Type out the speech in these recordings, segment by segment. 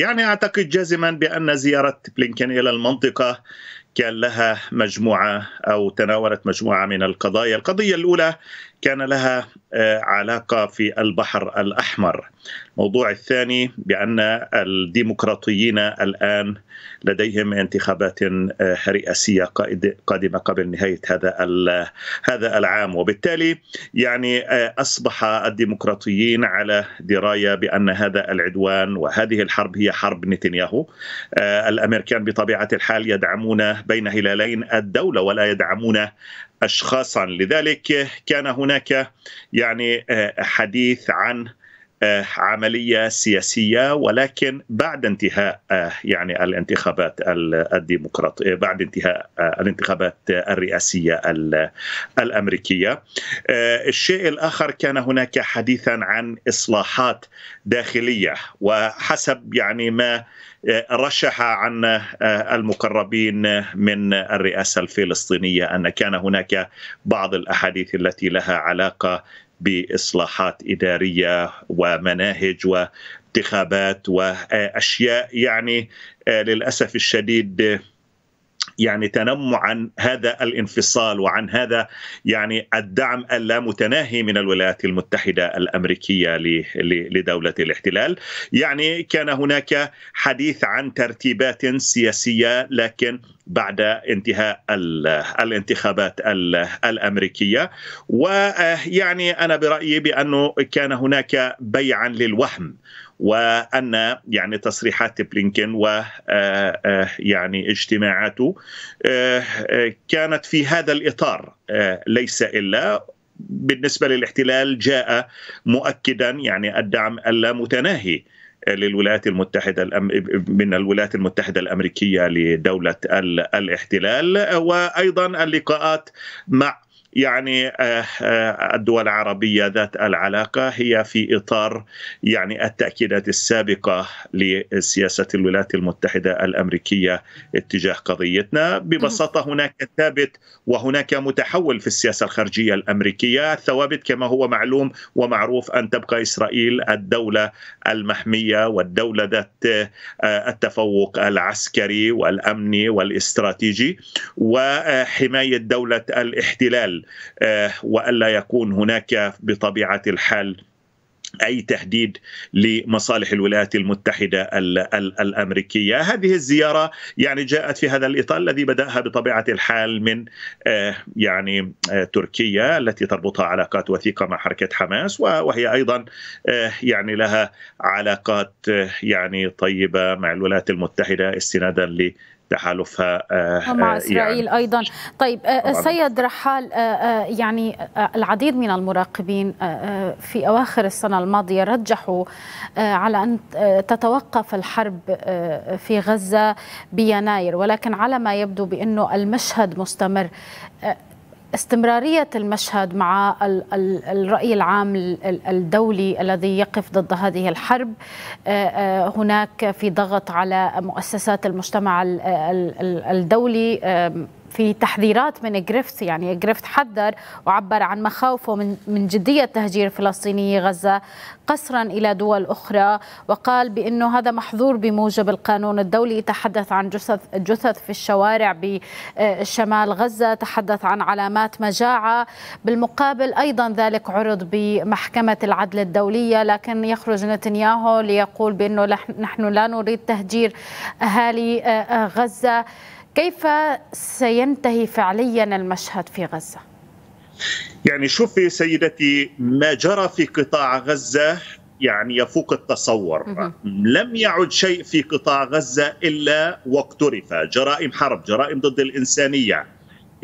يعني اعتقد جازما بان زياره بلينكين الى المنطقه كان لها مجموعه او تناولت مجموعه من القضايا، القضيه الاولى كان لها آه، علاقه في البحر الاحمر. الموضوع الثاني بان الديمقراطيين الان لديهم انتخابات آه، رئاسيه قادمه قبل نهايه هذا هذا العام، وبالتالي يعني آه، اصبح الديمقراطيين على درايه بان هذا العدوان وهذه الحرب هي حرب نتنياهو. الامريكان بطبيعه الحال يدعمون بين هلالين الدولة ولا يدعمون أشخاصا لذلك كان هناك يعني آه، حديث عن آه، عمليه سياسيه ولكن بعد انتهاء آه، يعني الانتخابات الديمقراطيه آه، بعد انتهاء الانتخابات الرئاسيه الامريكيه. الشيء الاخر كان هناك حديثا عن اصلاحات داخليه وحسب يعني ما رشح عن المقربين من الرئاسه الفلسطينيه ان كان هناك بعض الاحاديث التي لها علاقه باصلاحات اداريه ومناهج وانتخابات واشياء يعني آه، للاسف الشديد يعني تنم عن هذا الانفصال وعن هذا يعني الدعم اللامتناهي من الولايات المتحده الامريكيه لدوله الاحتلال يعني كان هناك حديث عن ترتيبات سياسيه لكن بعد انتهاء الانتخابات الامريكيه ويعني انا برايي بانه كان هناك بيعا للوهم وان يعني تصريحات بلينكن و آه، آه، يعني اجتماعاته آه، كانت في هذا الاطار ليس الا بالنسبه للاحتلال جاء مؤكدا يعني الدعم اللامتناهي للولايات المتحدة الأم... من الولايات المتحدة الأمريكية لدولة ال... الاحتلال وأيضا اللقاءات مع يعني آه، آه، الدول العربية ذات العلاقة هي في إطار يعني التأكيدات السابقة لسياسة الولايات المتحدة الأمريكية اتجاه قضيتنا ببساطة هناك ثابت وهناك متحول في السياسة الخارجية الأمريكية الثوابت كما هو معلوم ومعروف أن تبقى إسرائيل الدولة المحمية والدولة ذات آه، التفوق العسكري والأمني والاستراتيجي وحماية دولة الاحتلال آه، والا يكون هناك بطبيعه الحال اي تهديد لمصالح الولايات المتحده الامريكيه، هذه الزياره يعني جاءت في هذا الاطار الذي بداها بطبيعه الحال من آه، يعني آه، تركيا التي تربطها علاقات وثيقه مع حركه حماس وهي ايضا يعني لها علاقات يعني طيبه مع الولايات المتحده استنادا تحالفها آه، آه، مع آه، يعني اسرائيل يعني ايضا طيب سيد رحال يعني العديد من المراقبين في اواخر السنه الماضيه رجحوا على ان تتوقف الحرب في غزه بيناير ولكن على ما يبدو بانه المشهد مستمر استمرارية المشهد مع الرأي العام الدولي الذي يقف ضد هذه الحرب آه، آه، هناك في ضغط على مؤسسات المجتمع الدولي في تحذيرات من جريفت يعني جريفت حذر وعبر عن مخاوفه من من جديه تهجير فلسطيني غزه قسرا الى دول اخرى وقال بانه هذا محظور بموجب القانون الدولي تحدث عن جثث جثث في الشوارع بشمال غزه تحدث عن علامات مجاعه بالمقابل ايضا ذلك عرض بمحكمه العدل الدوليه لكن يخرج نتنياهو ليقول بانه نحن لا نريد تهجير اهالي آه، آه، غزه كيف سينتهي فعليا المشهد في غزه؟ يعني شوفي سيدتي ما جرى في قطاع غزه يعني يفوق التصور لم يعد شيء في قطاع غزه الا واقترف جرائم حرب جرائم ضد الانسانيه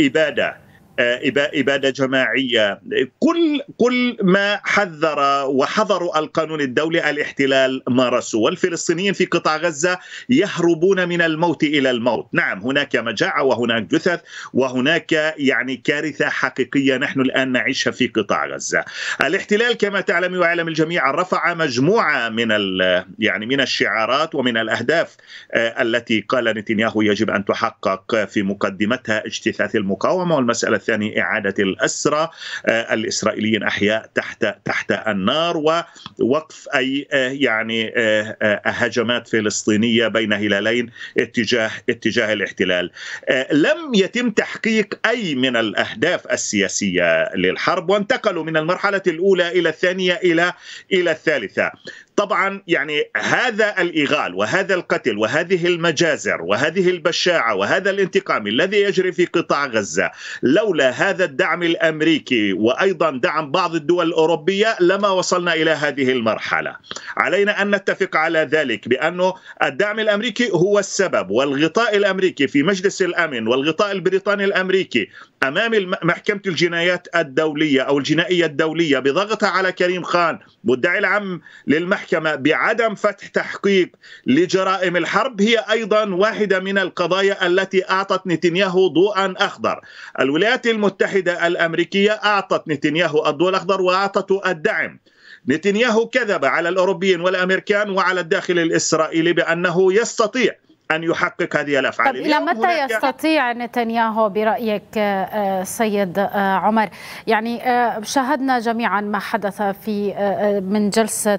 اباده آه، اباده جماعيه كل كل ما حذر وحظروا القانون الدولي الاحتلال مارسوا والفلسطينيين في قطاع غزه يهربون من الموت الى الموت نعم هناك مجاعه وهناك جثث وهناك يعني كارثه حقيقيه نحن الان نعيشها في قطاع غزه الاحتلال كما تعلم ويعلم الجميع رفع مجموعه من يعني من الشعارات ومن الاهداف آه، التي قال نتنياهو يجب ان تحقق في مقدمتها اجتثاث المقاومه والمساله الثاني يعني إعادة الأسرى آه، الإسرائيليين أحياء تحت تحت النار ووقف أي آه، يعني آه، هجمات فلسطينية بين هلالين اتجاه اتجاه الاحتلال لم يتم تحقيق أي من الأهداف السياسية للحرب وانتقلوا من المرحلة الأولى إلى الثانية إلى إلى الثالثة طبعا يعني هذا الإغال وهذا القتل وهذه المجازر وهذه البشاعه وهذا الانتقام الذي يجري في قطاع غزه لولا لولا هذا الدعم الامريكي وايضا دعم بعض الدول الاوروبيه لما وصلنا الى هذه المرحله. علينا ان نتفق على ذلك بانه الدعم الامريكي هو السبب والغطاء الامريكي في مجلس الامن والغطاء البريطاني الامريكي امام محكمه الجنايات الدوليه او الجنائيه الدوليه بضغطها على كريم خان مدعي العام للمحكمه بعدم فتح تحقيق لجرائم الحرب هي ايضا واحده من القضايا التي اعطت نتنياهو ضوءا اخضر. الولايات المتحده الامريكيه اعطت نتنياهو الضوء الاخضر واعطته الدعم. نتنياهو كذب على الاوروبيين والامريكان وعلى الداخل الاسرائيلي بانه يستطيع أن يحقق هذه الأفعال إلى متى يستطيع نتنياهو برأيك آه، سيد آه، عمر يعني آه، شاهدنا جميعا ما حدث في من جلسة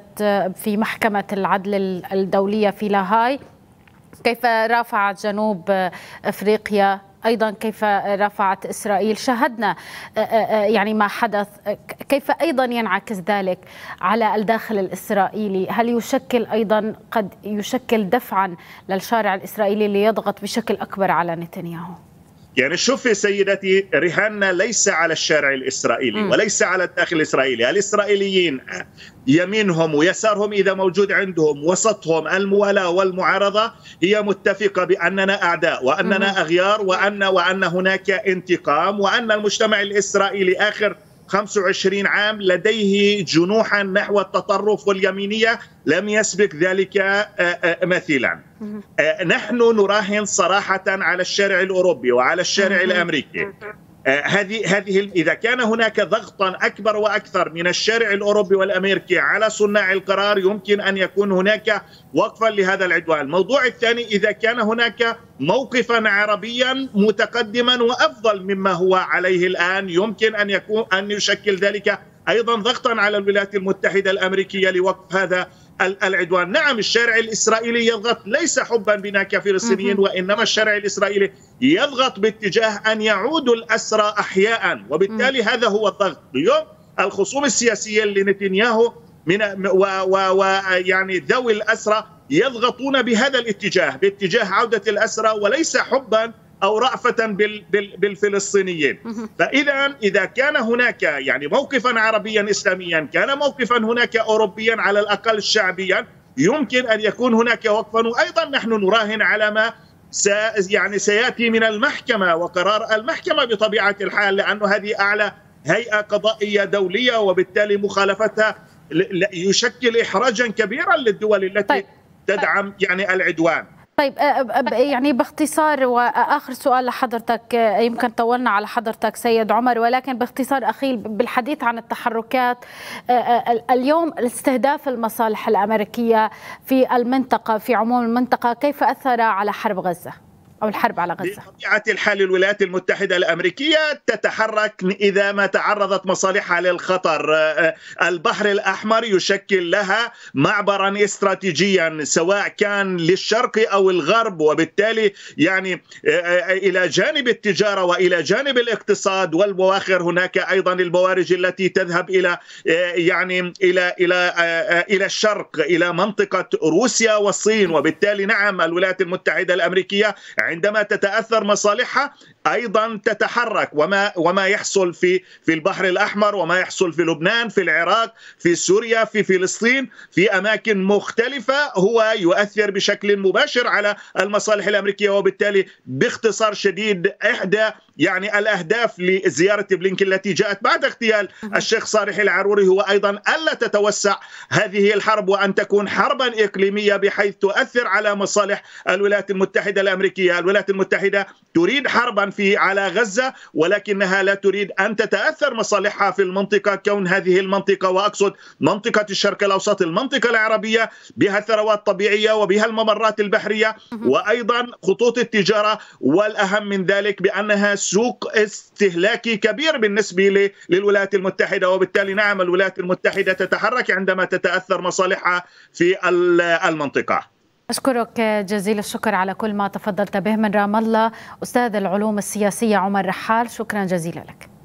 في محكمة العدل الدولية في لاهاي كيف رافعت جنوب افريقيا ايضا كيف رفعت اسرائيل شاهدنا آه، آه، آه، يعني ما حدث كيف ايضا ينعكس ذلك على الداخل الاسرائيلي هل يشكل ايضا قد يشكل دفعا للشارع الاسرائيلي ليضغط بشكل اكبر على نتنياهو يعني شوف يا سيدتي رهاننا ليس على الشارع الإسرائيلي م. وليس على الداخل الإسرائيلي الإسرائيليين يمينهم ويسارهم إذا موجود عندهم وسطهم الموالاة والمعارضة هي متفقة بأننا أعداء وأننا م. أغيار وأن, وأن هناك انتقام وأن المجتمع الإسرائيلي آخر 25 عام لديه جنوحا نحو التطرف واليمينية لم يسبق ذلك آه، آه، مثيلا آه، نحن نراهن صراحة على الشارع الأوروبي وعلى الشارع الأمريكي آه، هذه هذه اذا كان هناك ضغطا اكبر واكثر من الشارع الاوروبي والامريكي على صناع القرار يمكن ان يكون هناك وقفا لهذا العدوان، الموضوع الثاني اذا كان هناك موقفا عربيا متقدما وافضل مما هو عليه الان يمكن ان يكون ان يشكل ذلك ايضا ضغطا على الولايات المتحده الامريكيه لوقف هذا العدوان نعم الشارع الإسرائيلي يضغط ليس حبا بنا كفلسطينيين وإنما الشارع الإسرائيلي يضغط باتجاه أن يعودوا الأسرى أحياء وبالتالي هذا هو الضغط اليوم الخصوم السياسية لنتنياهو من ويعني ذوي الأسرى يضغطون بهذا الاتجاه باتجاه عودة الأسرى وليس حبا او رأفة بالفلسطينيين فاذا اذا كان هناك يعني موقفا عربيا اسلاميا كان موقفا هناك اوروبيا على الاقل شعبيا يمكن ان يكون هناك وقفا وايضا نحن نراهن على ما س يعني سياتي من المحكمه وقرار المحكمه بطبيعه الحال لانه هذه اعلى هيئه قضائيه دوليه وبالتالي مخالفتها يشكل احراجا كبيرا للدول التي طيب. تدعم يعني العدوان طيب يعني باختصار واخر سؤال لحضرتك يمكن طولنا على حضرتك سيد عمر ولكن باختصار اخي بالحديث عن التحركات اليوم استهداف المصالح الامريكيه في المنطقه في عموم المنطقه كيف اثر على حرب غزه؟ أو الحرب على غزة بطبيعة الحال الولايات المتحدة الأمريكية تتحرك إذا ما تعرضت مصالحها للخطر آه، البحر الأحمر يشكل لها معبرا استراتيجيا سواء كان للشرق أو الغرب وبالتالي يعني آه، آه، إلى جانب التجارة وإلى جانب الاقتصاد والبواخر هناك أيضا البوارج التي تذهب إلى يعني إلى إلى إلى الشرق إلى منطقة روسيا والصين وبالتالي نعم الولايات المتحدة الأمريكية عندما تتاثر مصالحها ايضا تتحرك وما وما يحصل في في البحر الاحمر وما يحصل في لبنان في العراق في سوريا في فلسطين في اماكن مختلفه هو يؤثر بشكل مباشر على المصالح الامريكيه وبالتالي باختصار شديد احدى يعني الاهداف لزياره بلينك التي جاءت بعد اغتيال الشيخ صالح العروري هو ايضا الا تتوسع هذه الحرب وان تكون حربا اقليميه بحيث تؤثر على مصالح الولايات المتحده الامريكيه الولايات المتحدة تريد حربا في على غزة ولكنها لا تريد أن تتأثر مصالحها في المنطقة كون هذه المنطقة وأقصد منطقة الشرق الأوسط المنطقة العربية بها الثروات الطبيعية وبها الممرات البحرية وأيضا خطوط التجارة والأهم من ذلك بأنها سوق استهلاكي كبير بالنسبة للولايات المتحدة وبالتالي نعم الولايات المتحدة تتحرك عندما تتأثر مصالحها في المنطقة أشكرك جزيل الشكر على كل ما تفضلت به من رام الله أستاذ العلوم السياسية عمر رحال شكرا جزيلا لك